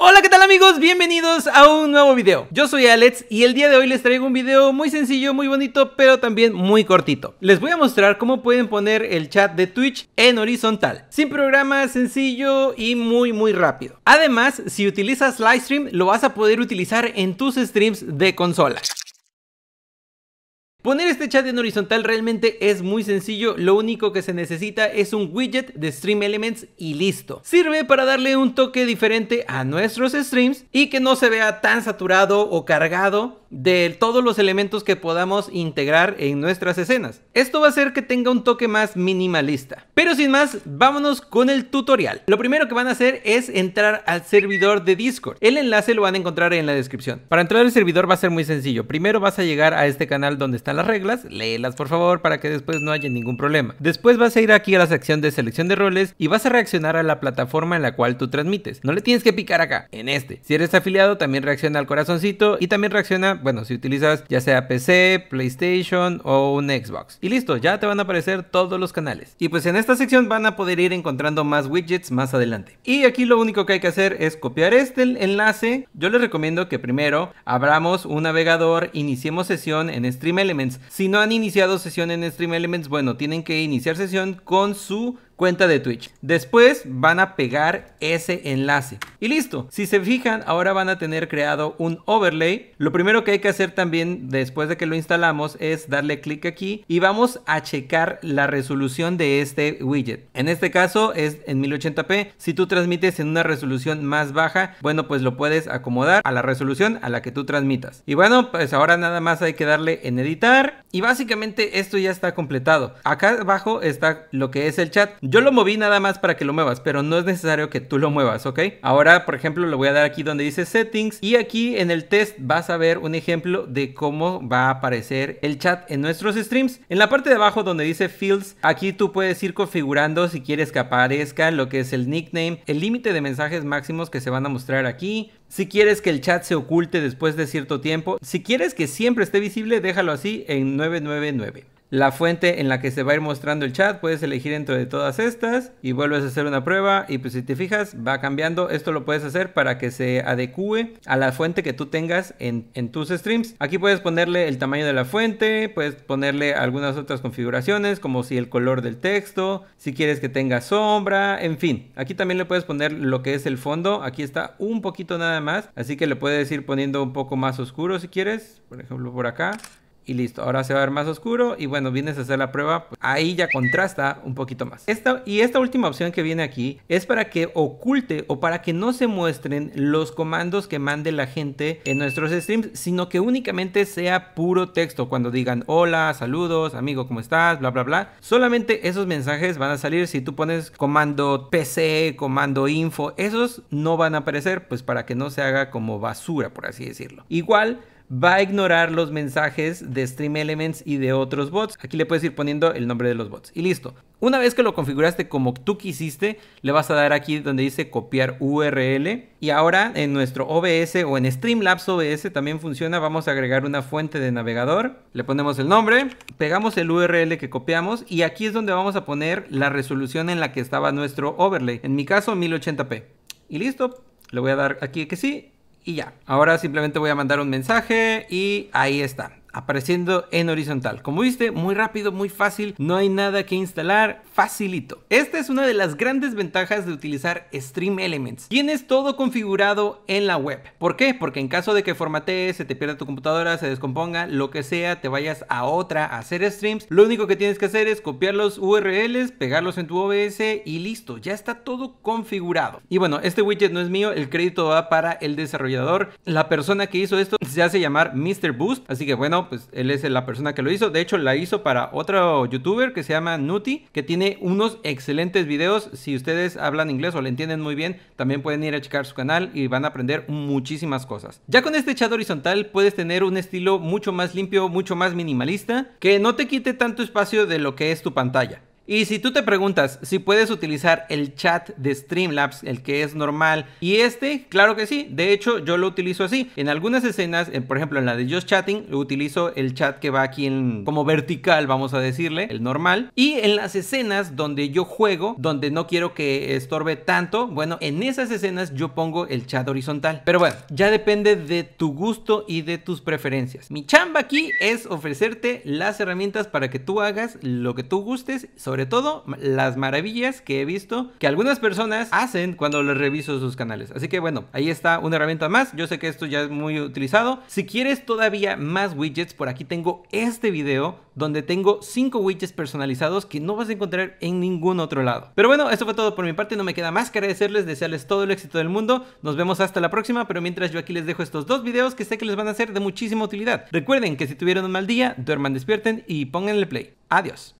Hola qué tal amigos, bienvenidos a un nuevo video Yo soy Alex y el día de hoy les traigo un video muy sencillo, muy bonito, pero también muy cortito Les voy a mostrar cómo pueden poner el chat de Twitch en horizontal Sin programa, sencillo y muy muy rápido Además, si utilizas Livestream lo vas a poder utilizar en tus streams de consola Poner este chat en horizontal realmente es muy sencillo, lo único que se necesita es un widget de Stream Elements y listo. Sirve para darle un toque diferente a nuestros streams y que no se vea tan saturado o cargado de todos los elementos que podamos integrar en nuestras escenas. Esto va a hacer que tenga un toque más minimalista. Pero sin más, vámonos con el tutorial. Lo primero que van a hacer es entrar al servidor de Discord. El enlace lo van a encontrar en la descripción. Para entrar al servidor va a ser muy sencillo. Primero vas a llegar a este canal donde están las reglas, léelas por favor para que después no haya ningún problema. Después vas a ir aquí a la sección de selección de roles y vas a reaccionar a la plataforma en la cual tú transmites. No le tienes que picar acá, en este. Si eres afiliado también reacciona al corazoncito y también reacciona, bueno, si utilizas ya sea PC, PlayStation o un Xbox. Y listo, ya te van a aparecer todos los canales. Y pues en esta sección van a poder ir encontrando más widgets más adelante. Y aquí lo único que hay que hacer es copiar este enlace. Yo les recomiendo que primero abramos un navegador, iniciemos sesión en Stream Element si no han iniciado sesión en Stream Elements, bueno, tienen que iniciar sesión con su cuenta de Twitch. Después van a pegar ese enlace. Y listo. Si se fijan, ahora van a tener creado un overlay. Lo primero que hay que hacer también después de que lo instalamos es darle clic aquí y vamos a checar la resolución de este widget. En este caso es en 1080p. Si tú transmites en una resolución más baja, bueno, pues lo puedes acomodar a la resolución a la que tú transmitas. Y bueno, pues ahora nada más hay que darle en editar y básicamente esto ya está completado. Acá abajo está lo que es el chat. Yo lo moví nada más para que lo muevas, pero no es necesario que tú lo muevas, ¿ok? Ahora, por ejemplo, lo voy a dar aquí donde dice settings y aquí en el test vas a ver un ejemplo de cómo va a aparecer el chat en nuestros streams. En la parte de abajo donde dice fields, aquí tú puedes ir configurando si quieres que aparezca lo que es el nickname, el límite de mensajes máximos que se van a mostrar aquí, si quieres que el chat se oculte después de cierto tiempo, si quieres que siempre esté visible, déjalo así en 999 la fuente en la que se va a ir mostrando el chat. Puedes elegir entre de todas estas y vuelves a hacer una prueba y pues si te fijas va cambiando. Esto lo puedes hacer para que se adecue a la fuente que tú tengas en, en tus streams. Aquí puedes ponerle el tamaño de la fuente, puedes ponerle algunas otras configuraciones como si el color del texto, si quieres que tenga sombra, en fin. Aquí también le puedes poner lo que es el fondo. Aquí está un poquito nada más, así que le puedes ir poniendo un poco más oscuro si quieres. Por ejemplo por acá y listo. Ahora se va a ver más oscuro y bueno, vienes a hacer la prueba, pues ahí ya contrasta un poquito más. y esta última opción que viene aquí es para que oculte o para que no se muestren los comandos que mande la gente en nuestros streams, sino que únicamente sea puro texto. Cuando digan hola, saludos, amigo, ¿cómo estás? Bla, bla, bla. Solamente esos mensajes van a salir si tú pones comando PC, comando info, esos no van a aparecer pues para que no se haga como basura, por así decirlo. Igual, va a ignorar los mensajes de Stream Elements y de otros bots. Aquí le puedes ir poniendo el nombre de los bots. Y listo. Una vez que lo configuraste como tú quisiste, le vas a dar aquí donde dice copiar URL. Y ahora en nuestro OBS o en Streamlabs OBS también funciona. Vamos a agregar una fuente de navegador. Le ponemos el nombre, pegamos el URL que copiamos y aquí es donde vamos a poner la resolución en la que estaba nuestro overlay. En mi caso 1080p. Y listo. Le voy a dar aquí que sí y ya. Ahora simplemente voy a mandar un mensaje y ahí está apareciendo en horizontal. Como viste, muy rápido, muy fácil, no hay nada que instalar, facilito. Esta es una de las grandes ventajas de utilizar Stream Elements. Tienes todo configurado en la web. ¿Por qué? Porque en caso de que formatees, se te pierda tu computadora, se descomponga, lo que sea, te vayas a otra a hacer streams, lo único que tienes que hacer es copiar los URLs, pegarlos en tu OBS y listo, ya está todo configurado. Y bueno, este widget no es mío, el crédito va para el desarrollador. La persona que hizo esto se hace llamar Mr. Boost, así que bueno, pues él es la persona que lo hizo. De hecho, la hizo para otro youtuber que se llama Nuti, que tiene unos excelentes videos. Si ustedes hablan inglés o le entienden muy bien, también pueden ir a checar su canal y van a aprender muchísimas cosas. Ya con este chat horizontal puedes tener un estilo mucho más limpio, mucho más minimalista, que no te quite tanto espacio de lo que es tu pantalla. Y si tú te preguntas si puedes utilizar el chat de Streamlabs, el que es normal, y este, claro que sí. De hecho, yo lo utilizo así. En algunas escenas, por ejemplo, en la de Just Chatting, utilizo el chat que va aquí en como vertical, vamos a decirle, el normal. Y en las escenas donde yo juego, donde no quiero que estorbe tanto, bueno, en esas escenas yo pongo el chat horizontal. Pero bueno, ya depende de tu gusto y de tus preferencias. Mi chamba aquí es ofrecerte las herramientas para que tú hagas lo que tú gustes sobre sobre todo las maravillas que he visto que algunas personas hacen cuando les reviso sus canales. Así que bueno, ahí está una herramienta más. Yo sé que esto ya es muy utilizado. Si quieres todavía más widgets, por aquí tengo este video donde tengo 5 widgets personalizados que no vas a encontrar en ningún otro lado. Pero bueno, eso fue todo por mi parte, no me queda más que agradecerles, desearles todo el éxito del mundo, nos vemos hasta la próxima, pero mientras yo aquí les dejo estos dos videos que sé que les van a ser de muchísima utilidad. Recuerden que si tuvieron un mal día, duerman, despierten y pónganle play. Adiós.